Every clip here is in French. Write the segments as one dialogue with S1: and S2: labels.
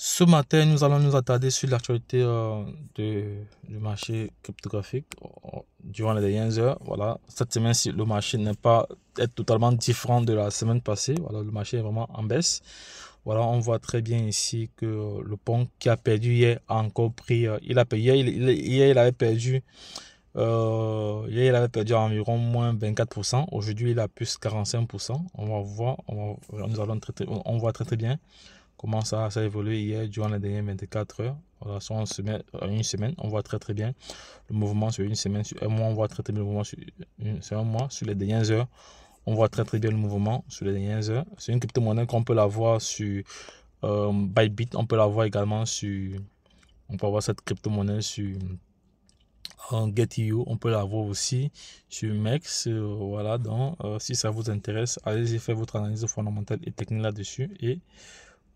S1: Ce matin, nous allons nous attarder sur l'actualité euh, du marché cryptographique euh, durant les dernières heures. Voilà, cette semaine, le marché n'est pas totalement différent de la semaine passée. Voilà, le marché est vraiment en baisse. Voilà, on voit très bien ici que le pont qui a perdu hier a encore pris. Euh, il a payé, il, hier, il avait perdu. il avait perdu environ moins 24%. Aujourd'hui, il a plus 45%. On va voir, on nous allons on voit très très bien comment ça, ça a évolué hier durant les dernières 24 heures. Voilà, sur une semaine, une semaine, on voit très très bien le mouvement sur une semaine, sur un mois, on voit très très bien le mouvement sur, un mois, sur les dernières heures, on voit très très bien le mouvement sur les dernières heures. C'est une crypto-monnaie qu'on peut la voir sur euh, Bybit, on peut la voir également sur, on peut avoir cette crypto-monnaie sur euh, GetEU, on peut l'avoir aussi sur MEX. voilà, donc euh, si ça vous intéresse, allez-y faire votre analyse fondamentale et technique là-dessus et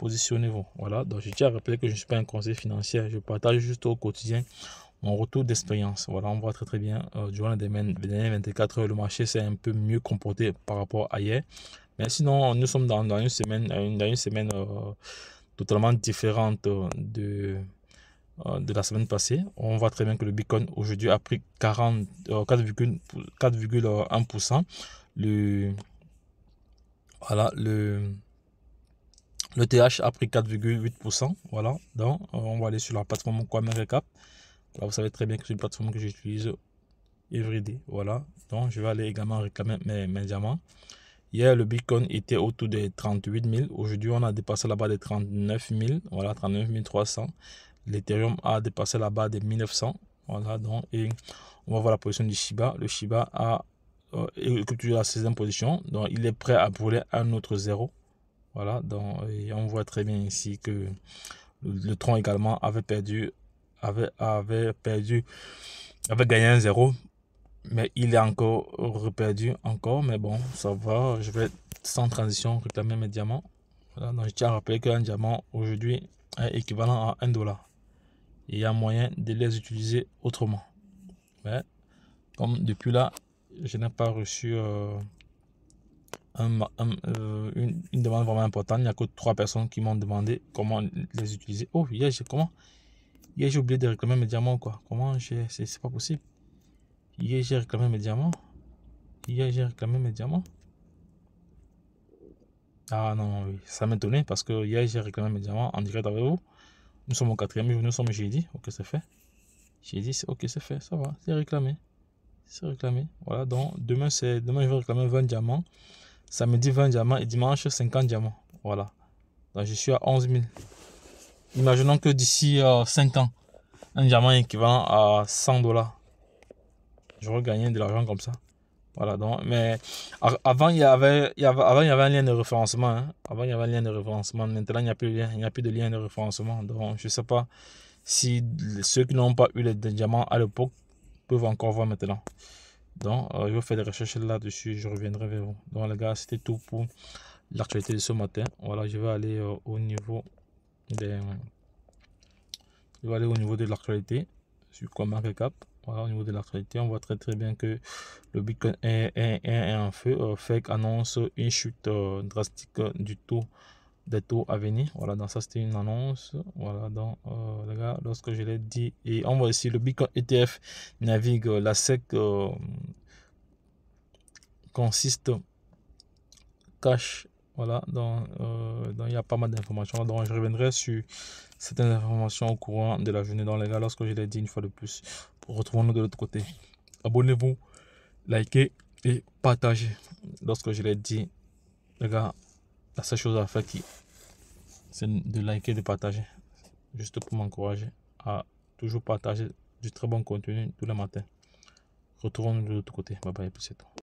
S1: Positionnez-vous. Voilà, donc je tiens à rappeler que je ne suis pas un conseiller financier, je partage juste au quotidien mon retour d'expérience. Voilà, on voit très très bien euh, durant les, 24 heures, le marché s'est un peu mieux comporté par rapport à hier. Mais sinon, nous sommes dans, une semaine, dans une semaine euh, euh, totalement différente de, de la semaine passée. On voit très bien que le Bitcoin aujourd'hui a pris 4,1%. le, voilà, le, le TH a pris 4,8%. Voilà. Donc, euh, on va aller sur la plateforme CoinMarketCap. Recap. vous savez très bien que c'est une plateforme que j'utilise everyday. Voilà. Donc, je vais aller également réclamer mes, mes diamants. Hier, le Bitcoin était autour des 38 000. Aujourd'hui, on a dépassé la barre des 39 000. Voilà, 39 300. L'Ethereum a dépassé la barre des 1900. Voilà, donc, et on va voir la position du Shiba. Le Shiba a, euh, la 16e position. Donc, il est prêt à brûler un autre zéro. Voilà, donc et on voit très bien ici que le tronc également avait perdu, avait, avait perdu, avait gagné un zéro. Mais il est encore reperdu encore. Mais bon, ça va. Je vais sans transition réclamer mes diamants. Voilà, donc je tiens à rappeler qu'un diamant aujourd'hui est équivalent à un dollar. Il y a moyen de les utiliser autrement. Mais comme depuis là, je n'ai pas reçu euh, euh, une, demande vraiment importante. Il n'y a que trois personnes qui m'ont demandé comment les utiliser. Oh, hier, j'ai comment Hier, j'ai oublié de réclamer mes diamants, quoi. Comment j'ai... C'est pas possible. Hier, j'ai réclamé mes diamants. Hier, j'ai réclamé mes diamants. Ah non, ça m'étonnait parce que hier, j'ai réclamé mes diamants en direct avec vous. Nous sommes au quatrième jour, nous sommes jeudi. Ok, c'est fait. J'ai dit, ok, c'est fait, ça va, c'est réclamé. C'est réclamé. Voilà, donc demain, c'est demain je vais réclamer 20 diamants. Samedi 20 diamants et dimanche 50 diamants. Voilà. Donc je suis à 11 000. Imaginons que d'ici 5 euh, ans, un diamant équivalent à 100 dollars. Je gagné de l'argent comme ça. Voilà donc. Mais avant il y avait, il y avait, un lien de référencement. Hein. Avant il y avait un lien de référencement. Maintenant il n'y a plus Il n'y a plus de lien de référencement. Donc je ne sais pas si ceux qui n'ont pas eu les diamants à l'époque peuvent encore voir maintenant je vais faire des recherches là-dessus, je reviendrai vers vous. Donc, les gars, c'était tout pour l'actualité de ce matin. Voilà, je vais aller euh, au niveau des. Je vais aller au niveau de l'actualité, sur comme un récap. Voilà, au niveau de l'actualité, on voit très très bien que le Bitcoin est, un feu. Euh, fake annonce une chute euh, drastique du taux des taux à venir. Voilà, dans ça c'était une annonce. Voilà, donc les gars, lorsque je l'ai dit, et on voit ici le Bitcoin ETF navigue la SEC consiste cache. Voilà, euh, dans, il y a pas mal d'informations. Donc, je reviendrai sur certaines informations au courant de la journée dans les gars lorsque je l'ai dit une fois de plus. Retrouvons-nous de l'autre côté. Abonnez-vous, likez et partagez. Lorsque je l'ai dit, les gars, la seule chose à faire qui c'est de liker, de partager. Juste pour m'encourager à toujours partager du très bon contenu tous les matins. Retrouvons-nous de l'autre côté. Bye bye, et puis c'est tout.